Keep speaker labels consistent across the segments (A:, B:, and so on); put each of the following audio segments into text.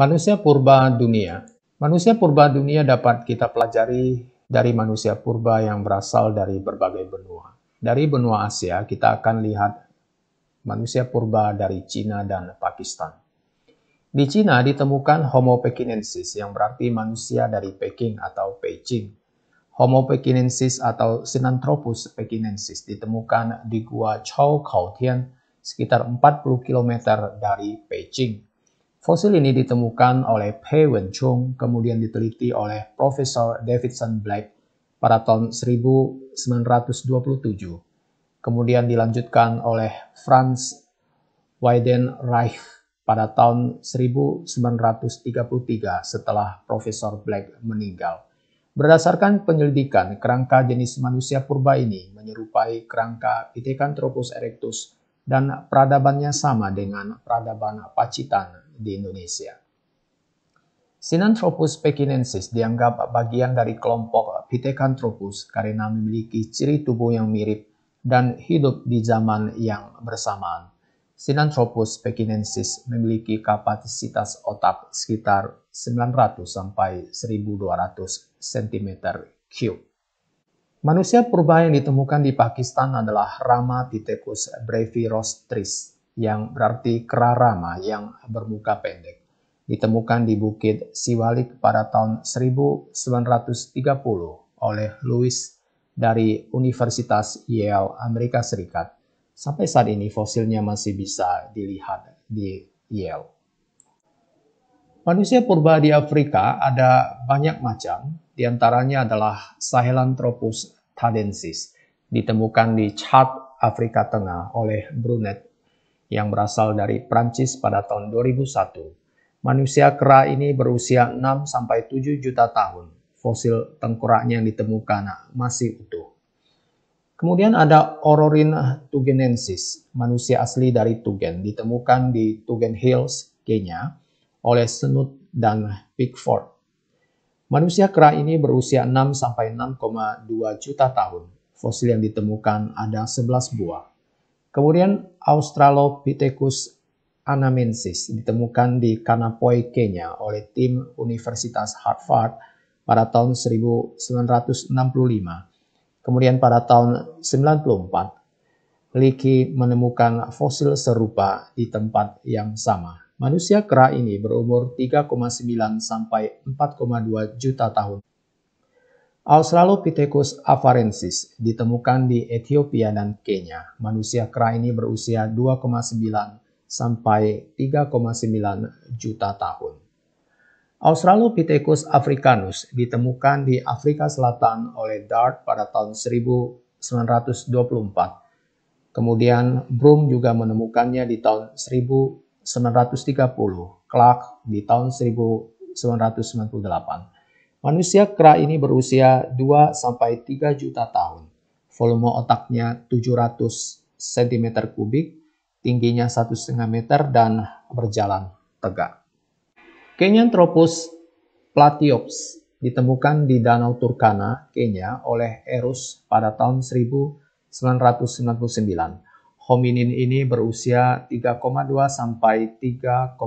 A: Manusia purba dunia. Manusia purba dunia dapat kita pelajari dari manusia purba yang berasal dari berbagai benua. Dari benua Asia, kita akan lihat manusia purba dari Cina dan Pakistan. Di Cina ditemukan Homo pekinensis yang berarti manusia dari Peking atau Beijing. Homo pekinensis atau Sinanthropus pekinensis ditemukan di Gua Chao Tian sekitar 40 km dari Beijing Fosil ini ditemukan oleh Pei Wen Chung, kemudian diteliti oleh Profesor Davidson Black pada tahun 1927. Kemudian dilanjutkan oleh Franz Weidenreich pada tahun 1933 setelah Profesor Black meninggal. Berdasarkan penyelidikan, kerangka jenis manusia purba ini menyerupai kerangka Pithecanthropus erectus dan peradabannya sama dengan peradaban Pacitan di Indonesia. Sinanthropus pekinensis dianggap bagian dari kelompok Pithecanthropus karena memiliki ciri tubuh yang mirip dan hidup di zaman yang bersamaan. Sinanthropus pekinensis memiliki kapasitas otak sekitar 900 sampai 1200 cm 3 Manusia purba yang ditemukan di Pakistan adalah Rama Pithecus brevirostris yang berarti kerarama yang bermuka pendek. Ditemukan di Bukit Siwalik pada tahun 1930 oleh Louis dari Universitas Yale, Amerika Serikat. Sampai saat ini fosilnya masih bisa dilihat di Yale. Manusia purba di Afrika ada banyak macam, diantaranya adalah Sahelanthropus tadensis, ditemukan di Chad, Afrika Tengah oleh Brunet yang berasal dari Prancis pada tahun 2001. Manusia kera ini berusia 6 sampai 7 juta tahun. Fosil tengkoraknya yang ditemukan masih utuh. Kemudian ada Ororin tugenensis, manusia asli dari Tugen, ditemukan di Tugen Hills, Kenya, oleh Senut dan Pickford. Manusia kera ini berusia 6 sampai 6,2 juta tahun. Fosil yang ditemukan ada 11 buah. Kemudian Australopithecus anamensis ditemukan di Kanapoi, Kenya oleh tim Universitas Harvard pada tahun 1965. Kemudian pada tahun 94, Leakey menemukan fosil serupa di tempat yang sama. Manusia kera ini berumur 3,9 sampai 4,2 juta tahun. Australopithecus afarensis ditemukan di Ethiopia dan Kenya. Manusia kera ini berusia 2,9 sampai 3,9 juta tahun. Australopithecus africanus ditemukan di Afrika Selatan oleh Dart pada tahun 1924. Kemudian Broom juga menemukannya di tahun 1930, Clark di tahun 1998. Manusia kera ini berusia 2 sampai 3 juta tahun. Volume otaknya 700 cm kubik, tingginya 1,5 meter dan berjalan tegak. Kenyanthropus platyops ditemukan di Danau Turkana, Kenya oleh Erus pada tahun 1999. Hominin ini berusia 3,2 sampai 3,5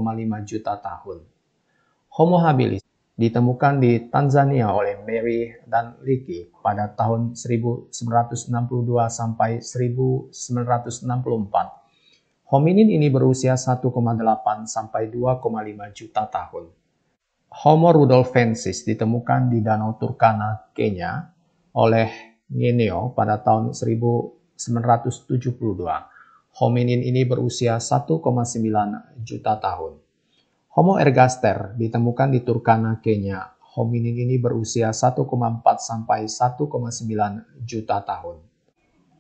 A: juta tahun. Homo habilis ditemukan di Tanzania oleh Mary dan Ricky pada tahun 1962 sampai 1964. Hominin ini berusia 1,8 sampai 2,5 juta tahun. Homo rudolfensis ditemukan di Danau Turkana, Kenya oleh Ngeneo pada tahun 1972. Hominin ini berusia 1,9 juta tahun. Homo ergaster ditemukan di Turkana, Kenya. Hominin ini berusia 1,4 sampai 1,9 juta tahun.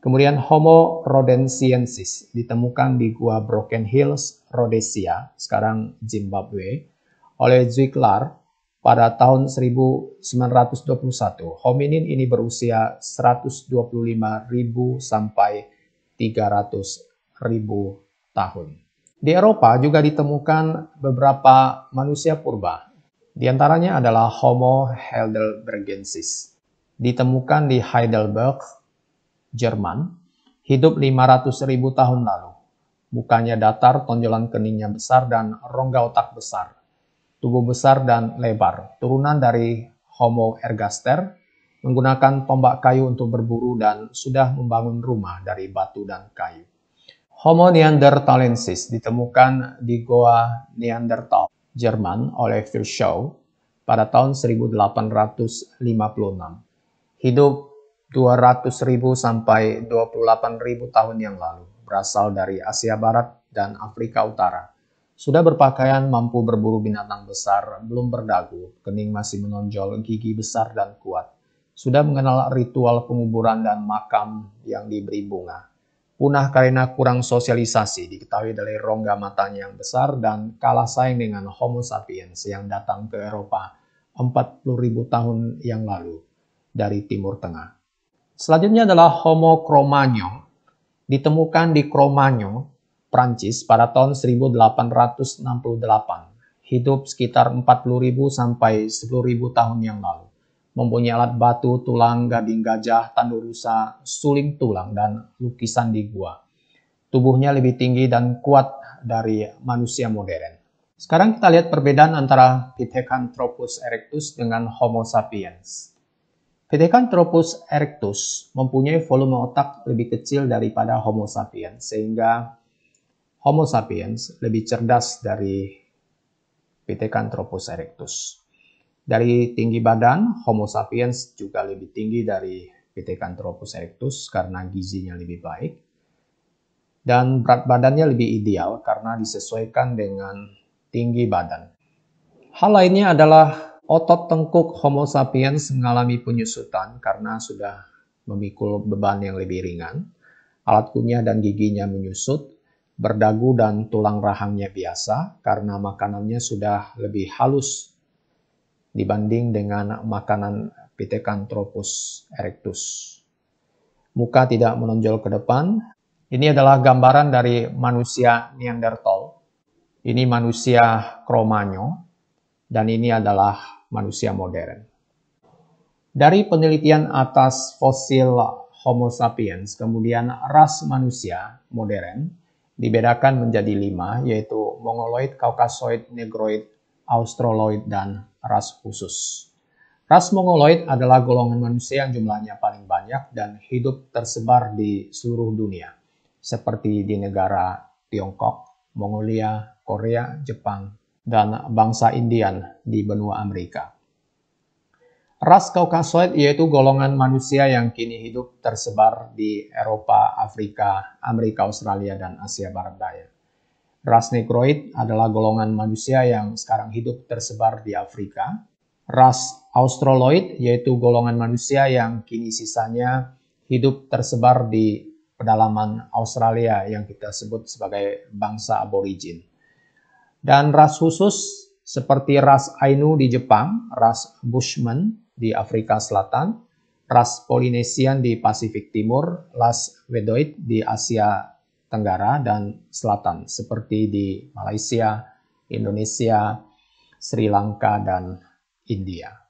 A: Kemudian Homo rhodesiensis ditemukan di Gua Broken Hills, Rhodesia, sekarang Zimbabwe, oleh Zwicklar pada tahun 1921. Hominin ini berusia 125.000 sampai 300.000 tahun. Di Eropa juga ditemukan beberapa manusia purba. Di antaranya adalah Homo heidelbergensis. Ditemukan di Heidelberg, Jerman, hidup 500.000 tahun lalu. Mukanya datar, tonjolan keningnya besar, dan rongga otak besar. Tubuh besar dan lebar, turunan dari Homo ergaster, menggunakan tombak kayu untuk berburu dan sudah membangun rumah dari batu dan kayu. Homo neanderthalensis ditemukan di Goa Neanderthal, Jerman oleh Virchow pada tahun 1856. Hidup 200.000 sampai 28.000 tahun yang lalu, berasal dari Asia Barat dan Afrika Utara. Sudah berpakaian mampu berburu binatang besar, belum berdagu, kening masih menonjol, gigi besar dan kuat. Sudah mengenal ritual penguburan dan makam yang diberi bunga punah karena kurang sosialisasi diketahui dari rongga matanya yang besar dan kalah saing dengan Homo sapiens yang datang ke Eropa 40.000 tahun yang lalu dari Timur Tengah. Selanjutnya adalah Homo cro ditemukan di cro Prancis pada tahun 1868, hidup sekitar 40.000 sampai 10.000 tahun yang lalu mempunyai alat batu, tulang, gading gajah, tandu rusa, suling tulang, dan lukisan di gua. Tubuhnya lebih tinggi dan kuat dari manusia modern. Sekarang kita lihat perbedaan antara Pithecanthropus erectus dengan Homo sapiens. Pithecanthropus erectus mempunyai volume otak lebih kecil daripada Homo sapiens, sehingga Homo sapiens lebih cerdas dari Pithecanthropus erectus. Dari tinggi badan, Homo sapiens juga lebih tinggi dari Pithecanthropus erectus karena gizinya lebih baik. Dan berat badannya lebih ideal karena disesuaikan dengan tinggi badan. Hal lainnya adalah otot tengkuk Homo sapiens mengalami penyusutan karena sudah memikul beban yang lebih ringan. Alat kunyah dan giginya menyusut, berdagu dan tulang rahangnya biasa karena makanannya sudah lebih halus dibanding dengan makanan Pithecanthropus erectus. Muka tidak menonjol ke depan. Ini adalah gambaran dari manusia Neanderthal. Ini manusia Kromanyo dan ini adalah manusia modern. Dari penelitian atas fosil Homo sapiens, kemudian ras manusia modern dibedakan menjadi lima, yaitu Mongoloid, Kaukasoid, Negroid, Australoid, dan ras khusus. Ras Mongoloid adalah golongan manusia yang jumlahnya paling banyak dan hidup tersebar di seluruh dunia, seperti di negara Tiongkok, Mongolia, Korea, Jepang, dan bangsa Indian di benua Amerika. Ras Kaukasoid yaitu golongan manusia yang kini hidup tersebar di Eropa, Afrika, Amerika, Australia, dan Asia Barat Daya. Ras Negroid adalah golongan manusia yang sekarang hidup tersebar di Afrika. Ras Australoid yaitu golongan manusia yang kini sisanya hidup tersebar di pedalaman Australia yang kita sebut sebagai bangsa aborigin. Dan ras khusus seperti ras Ainu di Jepang, ras Bushman di Afrika Selatan, ras Polinesian di Pasifik Timur, ras Wedoid di Asia Tenggara dan Selatan seperti di Malaysia, Indonesia, Sri Lanka, dan India.